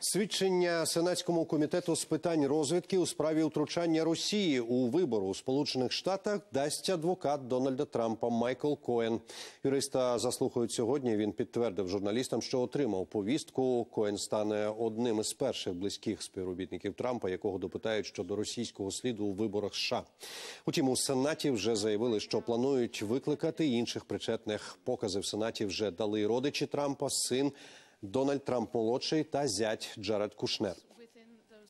Свідчення сенатському комітету з питань розвідки у справі втручання Росії у вибору у Сполучених Штатах дасть адвокат Дональда Трампа Майкл Коен. Юриста заслухають сьогодні. Він підтвердив журналістам, що отримав повістку. Коен стане одним із перших близьких співробітників Трампа, якого допитають щодо російського сліду у виборах. США. утім, у сенаті вже заявили, що планують викликати інших причетних. Покази в сенаті вже дали родичі Трампа, син. Дональд Трамп молодший та зять Джаред Кушнер.